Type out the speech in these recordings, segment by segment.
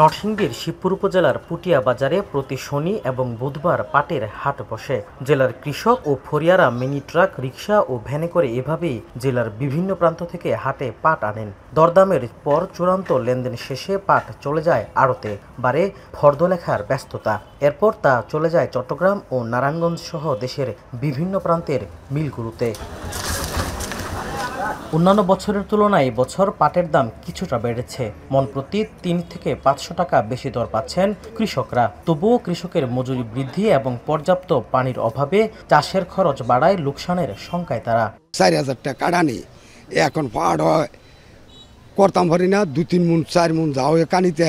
নরসিংদীর শিবপুর উপজেলার পুটিয়া বাজারে প্রতি শনি এবং বুধবার পাটের হাট বসে জেলার কৃষক ও ফরিয়ারা মিনি ট্রাক রিক্সা ও ভ্যানে করে এভাবেই জেলার বিভিন্ন প্রান্ত থেকে হাটে পাট আনেন দরদামের পর চূড়ান্ত লেনদেন শেষে পাট চলে যায় আড়তে বারে ফর্দ লেখার ব্যস্ততা এরপর তা চলে যায় চট্টগ্রাম ও নারায়ণগঞ্জ সহ দেশের বিভিন্ন প্রান্তের মিলগুলোতে অন্যান্য বছরের তুলনায় বছর পাটের দাম কিছুটা বেড়েছে মন প্রতি তিন থেকে পাঁচশো টাকা বেশি দর পাচ্ছেন কৃষকরা তবুও কৃষকের মজুরি বৃদ্ধি এবং পর্যাপ্ত পানির অভাবে চাষের খরচ বাড়ায় লোকসানের শঙ্কায় তারা চার হাজার টাকা কাটানি এখন পাট হয় করতাম পারি না দু তিন মুন চার মুন যাও কানিতে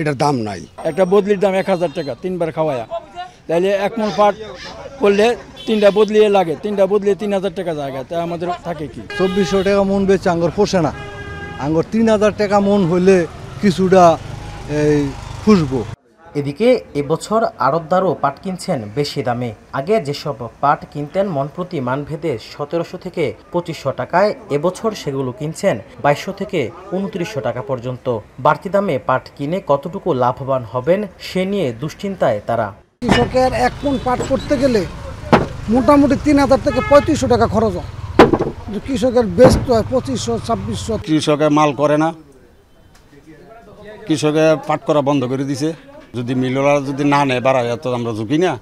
এটার দাম নাই একটা বদলির দাম এক হাজার টাকা তিনবার খাওয়ায়া তাহলে এক মুন পাট করলে তিনটা বদলিয়ে লাগে তিনটা বদলে তিন হাজার টাকা জায়গা তা আমাদের থাকে কি চব্বিশশো টাকা মন বেচে আঙ্গর পোষে না আঙ্গর তিন হাজার টাকা মন হলে কিছুটা এই খুশবো এদিকে এবছর আড়তদারও পাট কিনছেন বেশি দামে আগে যেসব পাট কিনতেন মনপ্রতি মানভেদে সতেরোশো থেকে পঁচিশশো টাকায় এবছর সেগুলো কিনছেন বাইশশো থেকে উনত্রিশশো টাকা পর্যন্ত বাড়তি দামে পাট কিনে কতটুকু লাভবান হবেন সে নিয়ে দুশ্চিন্তায় তারা কৃষকের এক কোন পাট করতে গেলে মোটামুটি তিন হাজার থেকে পঁয়ত্রিশশো টাকা খরচ হয় কৃষকের ব্যস্ত হয় পঁচিশশো ছাব্বিশশো কৃষকের মাল করে না কৃষকের পাট করা বন্ধ করে দিছে যদি মিলরা যদি না নেয় বাড়ায় তো আমরা ঝুঁকি না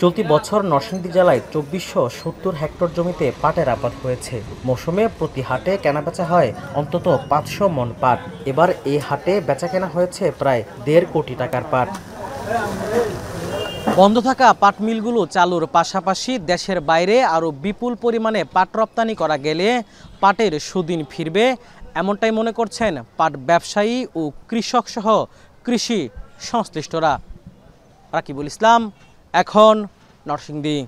চলতি বছর নরসিংদী জেলায় চব্বিশশো সত্তর হেক্টর জমিতে পাটের আবাদ হয়েছে মৌসুমে প্রতি হাটে কেনাবেচা হয় অন্তত পাঁচশো মন পাট এবার এই হাটে বেচা কেনা হয়েছে প্রায় দেড় কোটি টাকার পাট বন্ধ থাকা পাট মিলগুলো চালুর পাশাপাশি দেশের বাইরে আরও বিপুল পরিমাণে পাট রপ্তানি করা গেলে পাটের সুদিন ফিরবে এমনটাই মনে করছেন পাট ব্যবসায়ী ও কৃষকসহ কৃষি সংশ্লিষ্টরা রাকিবুল ইসলাম এখন নরসিংদী